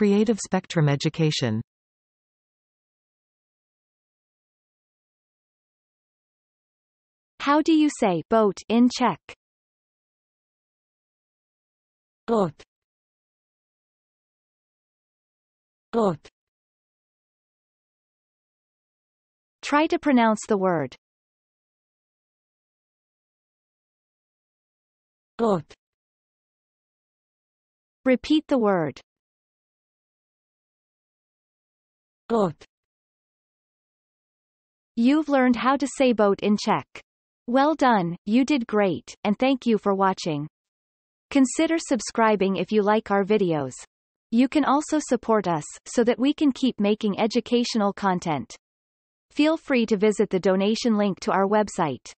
Creative Spectrum Education. How do you say boat in Czech? Boat. Boat. Try to pronounce the word. Boat. Repeat the word. boat. You've learned how to say boat in Czech. Well done, you did great, and thank you for watching. Consider subscribing if you like our videos. You can also support us, so that we can keep making educational content. Feel free to visit the donation link to our website.